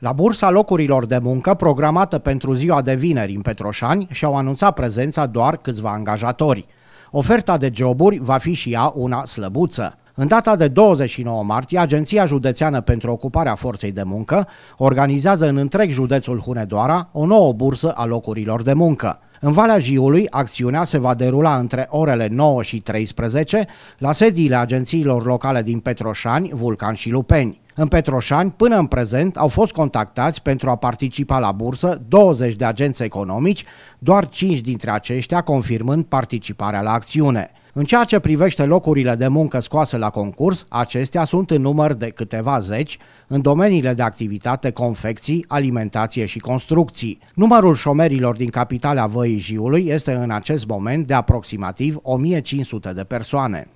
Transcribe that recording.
La bursa locurilor de muncă programată pentru ziua de vineri în Petroșani și-au anunțat prezența doar câțiva angajatori. Oferta de joburi va fi și ea una slăbuță. În data de 29 martie, Agenția Județeană pentru Ocuparea Forței de Muncă organizează în întreg județul Hunedoara o nouă bursă a locurilor de muncă. În Valea Jiului, acțiunea se va derula între orele 9 și 13 la sediile agențiilor locale din Petroșani, Vulcan și Lupeni. În Petroșani, până în prezent, au fost contactați pentru a participa la bursă 20 de agenți economici, doar 5 dintre aceștia confirmând participarea la acțiune. În ceea ce privește locurile de muncă scoase la concurs, acestea sunt în număr de câteva zeci în domeniile de activitate confecții, alimentație și construcții. Numărul șomerilor din capitala Văii Jiului este în acest moment de aproximativ 1500 de persoane.